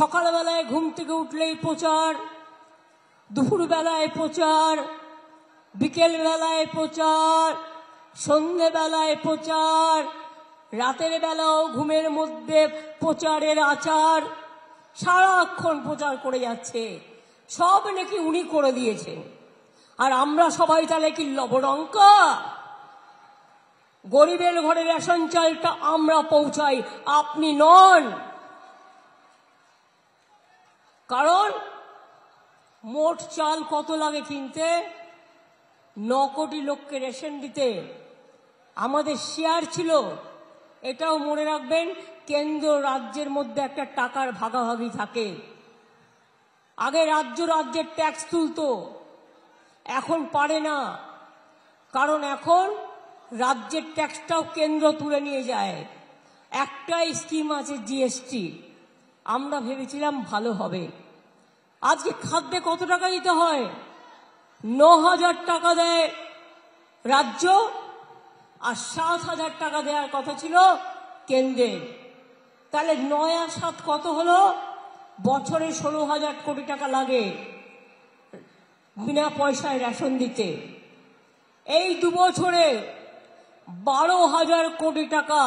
সকালবেলায় ঘুম থেকে উঠলেই প্রচার দুপুরবেলায় প্রচার বিকেলবেলায় প্রচার সন্ধেবেলায় প্রচার রাতের বেলাও ঘুমের মধ্যে প্রচারের আচার সারাক্ষণ প্রচার করে যাচ্ছে সব নাকি উনি করে দিয়েছেন আর আমরা সবাই তাহলে কি লবণঙ্কা গরিবের ঘরে রেশন চালটা আমরা পৌঁছাই আপনি নন কারণ মোট চাল কত লাগে কিনতে ন কোটি লোককে রেশন দিতে আমাদের শেয়ার ছিল এটাও মনে রাখবেন কেন্দ্র রাজ্যের মধ্যে একটা টাকার ভাগাভাগি থাকে আগে রাজ্য রাজ্যের ট্যাক্স তুলত এখন পারে না কারণ এখন রাজ্যের ট্যাক্সটাও কেন্দ্র তুলে নিয়ে যায় একটাই স্কিম আছে জিএসটি আমরা ভেবেছিলাম ভালো হবে আজকে খাদ্যে কত টাকা দিতে হয় ন হাজার টাকা দেয় রাজ্য আর সাত হাজার টাকা দেওয়ার কথা ছিল কেন্দ্রে তাহলে নয় আর সাত কত হলো বছরে ষোলো হাজার কোটি টাকা লাগে বিনা পয়সায় রেশন দিতে এই দু বছরে বারো হাজার কোটি টাকা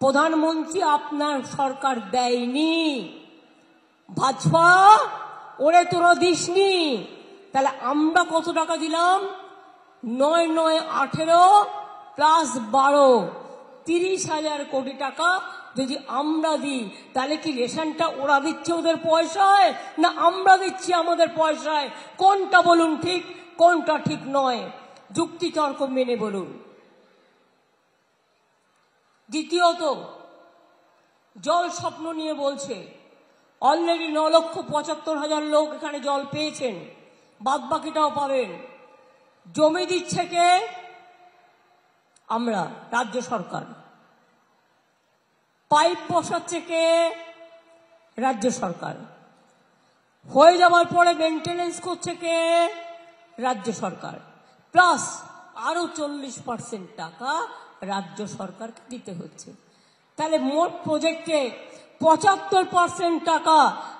প্রধানমন্ত্রী আপনার সরকার দেয়নি ভাজপা ওরে তোরা দিসনি তাহলে আমরা কত টাকা দিলাম নয় নয় আঠেরো প্লাস বারো তিরিশ হাজার কোটি টাকা যদি আমরা দিই তাহলে কি রেশনটা ওরা দিচ্ছে ওদের পয়সায় না আমরা দিচ্ছি আমাদের পয়সায় কোনটা বলুন ঠিক কোনটা ঠিক নয় যুক্তি তর্ক মেনে বলুন দ্বিতীয়ত জল স্বপ্ন নিয়ে বলছে অলরেডি ন লক্ষ পঁচাত্তর হাজার লোক এখানে জল পেয়েছেন বাদ বাকিটাও পাবেন জমি দিচ্ছে কে আমরা রাজ্য সরকার পাইপ বসাচ্ছে কে রাজ্য সরকার হয়ে যাওয়ার পরে মেনটেনেন্স করছে কে রাজ্য সরকার প্লাস আরও চল্লিশ পার্সেন্ট টাকা রাজ্য সরকারকে দিতে হচ্ছে তাহলে মোট প্রজেক্টে পঁচাত্তর পার্সেন্ট টাকা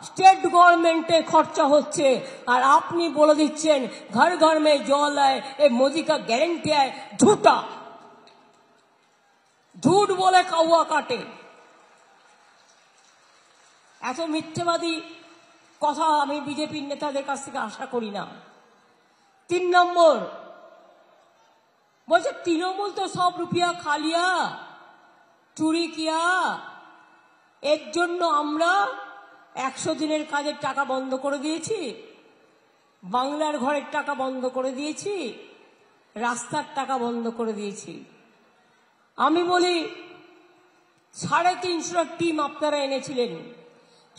স্টেট গভর্নমেন্টে খরচা হচ্ছে আর আপনি বলে দিচ্ছেন ঘর ঘর মে জল আয় এ মজিকা গ্যারেন্টি আয় ঝুটা ঝুট বলে কাউয়া কাটে এত মিথ্যেবাদী কথা আমি বিজেপির নেতাদের কাছ থেকে আশা করি না তিন নম্বর বলছে তৃণমূল তো সব রুপিয়া খালিয়া চুরি কিয়া এর জন্য আমরা একশো দিনের কাজের টাকা বন্ধ করে দিয়েছি বাংলার ঘরের টাকা বন্ধ করে দিয়েছি রাস্তার টাকা বন্ধ করে দিয়েছি আমি বলি সাড়ে তিনশোটা টিম আপনারা এনেছিলেন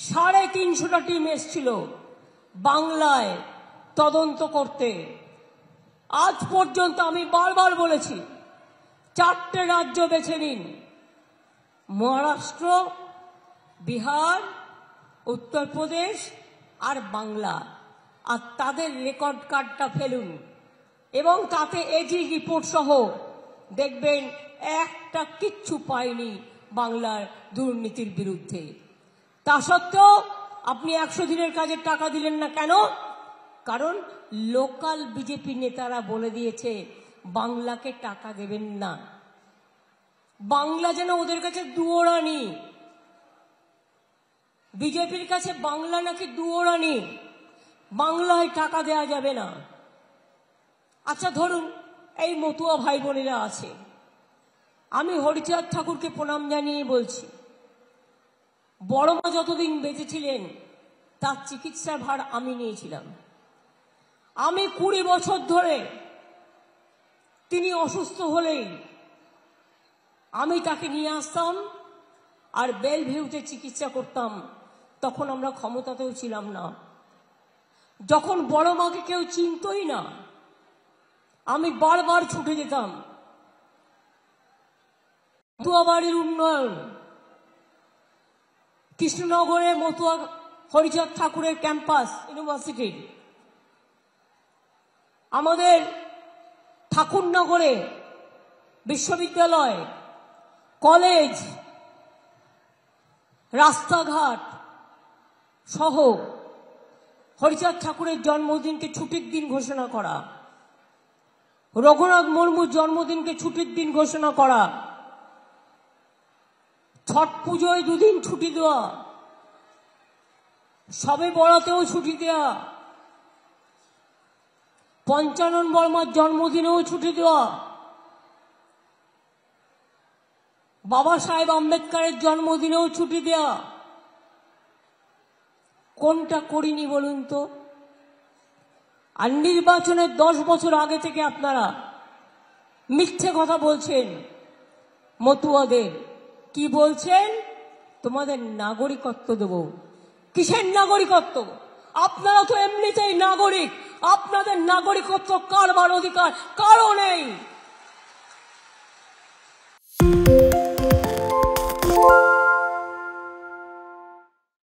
সাড়ে তিনশোটা টিম এসছিল বাংলায় তদন্ত করতে আজ পর্যন্ত আমি বারবার বলেছি চারটে রাজ্য বেছে নিন মহারাষ্ট্র বিহার উত্তরপ্রদেশ আর বাংলা আর তাদের রেকর্ড কার্ডটা ফেলুন এবং তাতে এজি রিপোর্ট সহ দেখবেন একটা কিচ্ছু পায়নি বাংলার দুর্নীতির বিরুদ্ধে তা সত্ত্বেও আপনি একশো দিনের কাজের টাকা দিলেন না কেন কারণ লোকাল বিজেপি নেতারা বলে দিয়েছে বাংলাকে টাকা দেবেন না বাংলা যেন ওদের কাছে দুয়োরানি বিজেপির কাছে বাংলা নাকি নেই বাংলায় টাকা দেয়া যাবে না আচ্ছা ধরুন এই মতুয়া ভাই বোনেরা আছে আমি হরিচাঁদ ঠাকুরকে প্রণাম জানিয়ে বলছি বড়মা যতদিন বেঁচেছিলেন তার চিকিৎসার ভার আমি নিয়েছিলাম আমি কুড়ি বছর ধরে তিনি অসুস্থ হলেই আমি তাকে নিয়ে আসতাম আর বেল ভিউতে চিকিৎসা করতাম তখন আমরা ক্ষমতাতেও ছিলাম না যখন বড় মাকে কেউ চিনতই না আমি বারবার ছুটে যেতাম মতুয়াবাড়ির উন্নয়ন কৃষ্ণনগরে মতুয়া হরিচাঁদ ঠাকুরের ক্যাম্পাস ইউনিভার্সিটির আমাদের ঠাকুরনগরে বিশ্ববিদ্যালয় কলেজ রাস্তাঘাট সহ হরিচাঁদ ঠাকুরের জন্মদিনকে ছুটির দিন ঘোষণা করা রঘুনাথ মুর্মুর জন্মদিনকে ছুটির দিন ঘোষণা করা ছট পুজোয় দুদিন ছুটি দেওয়া সবে বড়াতেও ছুটি দেওয়া পঞ্চানন বর্মার জন্মদিনেও ছুটি দেওয়া বাবা সাহেব আম্বেদকরের জন্মদিনেও ছুটি দেওয়া কোনটা করিনি বলুন তো আর নির্বাচনের দশ বছর আগে থেকে আপনারা মিথ্যে কথা বলছেন মতুয়াদের কি বলছেন তোমাদের নাগরিকত্ব দেব কিসের নাগরিকত্ব আপনারা তো এমনিতেই নাগরিক আপনাদের নাগরিকত্ব কারবার অধিকার কারো নেই thank you